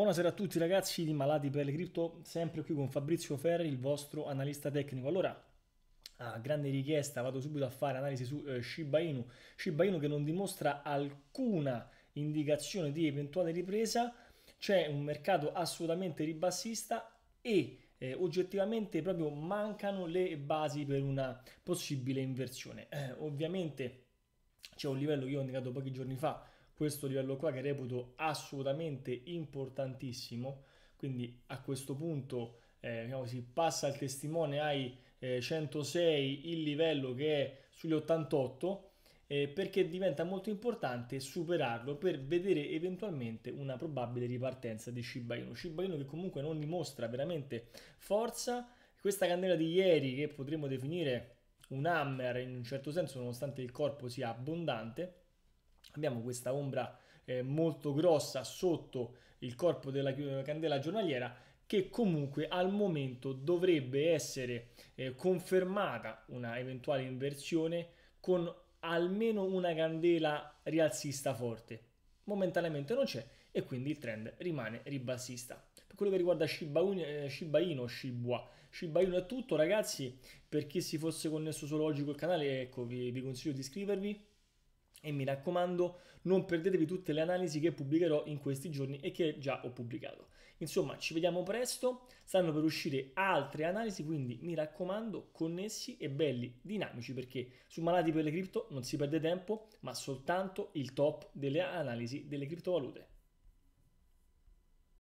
Buonasera a tutti ragazzi di Malati per le Cripto, sempre qui con Fabrizio Ferri, il vostro analista tecnico. Allora, a grande richiesta vado subito a fare analisi su eh, Shiba Inu. Shiba Inu che non dimostra alcuna indicazione di eventuale ripresa, c'è un mercato assolutamente ribassista e eh, oggettivamente proprio mancano le basi per una possibile inversione. Eh, ovviamente c'è un livello che io ho indicato pochi giorni fa questo livello qua che reputo assolutamente importantissimo, quindi a questo punto eh, diciamo, si passa il testimone ai eh, 106, il livello che è sugli 88, eh, perché diventa molto importante superarlo per vedere eventualmente una probabile ripartenza di Shiba Inu. Shiba Inu che comunque non dimostra veramente forza, questa candela di ieri che potremmo definire un hammer in un certo senso nonostante il corpo sia abbondante, abbiamo questa ombra eh, molto grossa sotto il corpo della candela giornaliera che comunque al momento dovrebbe essere eh, confermata una eventuale inversione con almeno una candela rialzista forte. Momentaneamente non c'è e quindi il trend rimane ribassista. Per quello che riguarda Shiba, Un- eh, Shiba Inu, Shibua, Shiba Inu è tutto ragazzi, per chi si fosse connesso solo oggi col canale, ecco vi, vi consiglio di iscrivervi, e mi raccomando non perdetevi tutte le analisi che pubblicherò in questi giorni e che già ho pubblicato. Insomma ci vediamo presto, stanno per uscire altre analisi quindi mi raccomando connessi e belli dinamici perché su Malati per le cripto non si perde tempo ma soltanto il top delle analisi delle criptovalute.